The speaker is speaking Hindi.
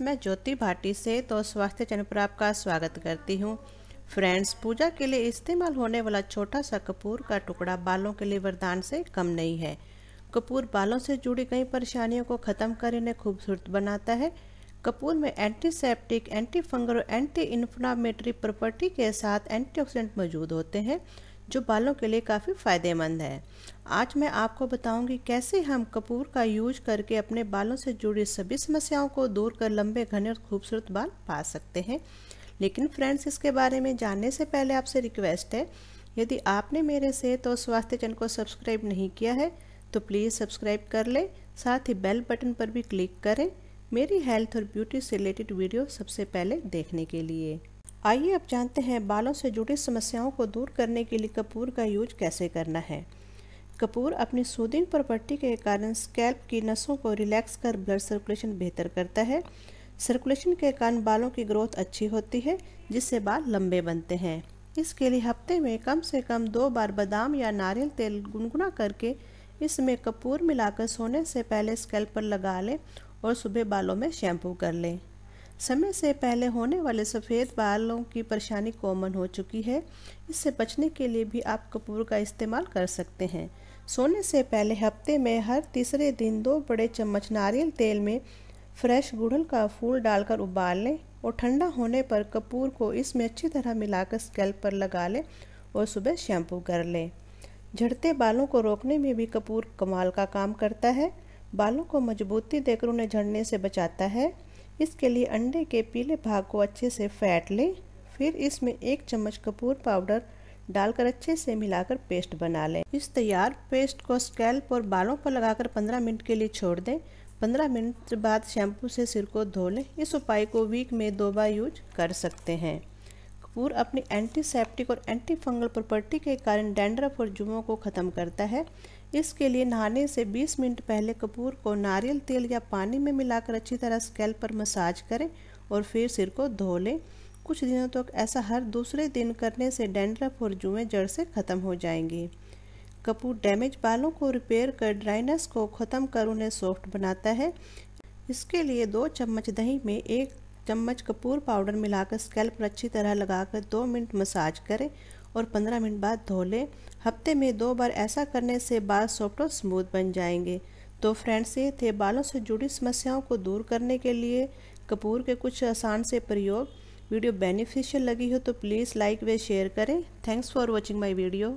मैं ज्योति भाटी से तो स्वास्थ्य चैनल पर आपका स्वागत करती हूँ फ्रेंड्स पूजा के लिए इस्तेमाल होने वाला छोटा सा कपूर का टुकड़ा बालों के लिए वरदान से कम नहीं है कपूर बालों से जुड़ी कई परेशानियों को ख़त्म कर इन्हें खूबसूरत बनाता है कपूर में antiseptic anti fungal anti inflammatory property के साथ एंटीऑक्सीडेंट मौजूद होते हैं जो बालों के लिए काफ़ी फ़ायदेमंद है आज मैं आपको बताऊंगी कैसे हम कपूर का यूज करके अपने बालों से जुड़ी सभी समस्याओं को दूर कर लंबे घने और खूबसूरत बाल पा सकते हैं लेकिन फ्रेंड्स इसके बारे में जानने से पहले आपसे रिक्वेस्ट है यदि आपने मेरे से तो स्वास्थ्य चैनल को सब्सक्राइब नहीं किया है तो प्लीज़ सब्सक्राइब कर लें साथ ही बेल बटन पर भी क्लिक करें मेरी हेल्थ और ब्यूटी से रिलेटेड वीडियो सबसे पहले देखने के लिए आइए अब जानते हैं बालों से जुड़ी समस्याओं को दूर करने के लिए कपूर का यूज कैसे करना है कपूर अपनी सूदिंग प्रॉपर्टी के कारण स्कैल्प की नसों को रिलैक्स कर ब्लड सर्कुलेशन बेहतर करता है सर्कुलेशन के कारण बालों की ग्रोथ अच्छी होती है जिससे बाल लंबे बनते हैं इसके लिए हफ्ते में कम से कम दो बार बादाम या नारियल तेल गुनगुना करके इसमें कपूर मिलाकर सोने से पहले स्कैल्प पर लगा लें और सुबह बालों में शैम्पू कर लें समय से पहले होने वाले सफ़ेद बालों की परेशानी कॉमन हो चुकी है इससे बचने के लिए भी आप कपूर का इस्तेमाल कर सकते हैं सोने से पहले हफ्ते में हर तीसरे दिन दो बड़े चम्मच नारियल तेल में फ्रेश गुड़हल का फूल डालकर उबाल लें और ठंडा होने पर कपूर को इसमें अच्छी तरह मिलाकर स्कैल्प पर लगा लें और सुबह शैम्पू कर लें झड़ते बालों को रोकने में भी कपूर कमाल का काम करता है बालों को मजबूती देकर उन्हें झड़ने से बचाता है इसके लिए अंडे के पीले भाग को अच्छे से फैट लें फिर इसमें एक चम्मच कपूर पाउडर डालकर अच्छे से मिलाकर पेस्ट बना लें इस तैयार पेस्ट को स्कैल्प और बालों पर लगाकर 15 मिनट के लिए छोड़ दें 15 मिनट बाद शैम्पू से सिर को धो लें इस उपाय को वीक में दो बार यूज कर सकते हैं कपूर अपनी एंटीसेप्टिक और एंटी फंगल प्रॉपर्टी के कारण डेंड्रफ और जुमों को ख़त्म करता है इसके लिए नहाने से 20 मिनट पहले कपूर को नारियल तेल या पानी में मिलाकर अच्छी तरह स्केल पर मसाज करें और फिर सिर को धो लें कुछ दिनों तक तो ऐसा हर दूसरे दिन करने से डेंड्रफ और जुएं जड़ से ख़त्म हो जाएंगी कपूर डैमेज बालों को रिपेयर कर ड्राइनेस को ख़त्म कर उन्हें सॉफ्ट बनाता है इसके लिए दो चम्मच दही में एक चम्मच कपूर पाउडर मिलाकर स्कैल्प पर अच्छी तरह लगाकर दो मिनट मसाज करें और 15 मिनट बाद धो लें हफ्ते में दो बार ऐसा करने से बाल सॉफ्ट और स्मूथ बन जाएंगे तो फ्रेंड्स ये थे बालों से जुड़ी समस्याओं को दूर करने के लिए कपूर के कुछ आसान से प्रयोग वीडियो बेनिफिशियल लगी हो तो प्लीज़ लाइक व शेयर करें thanks for watching my video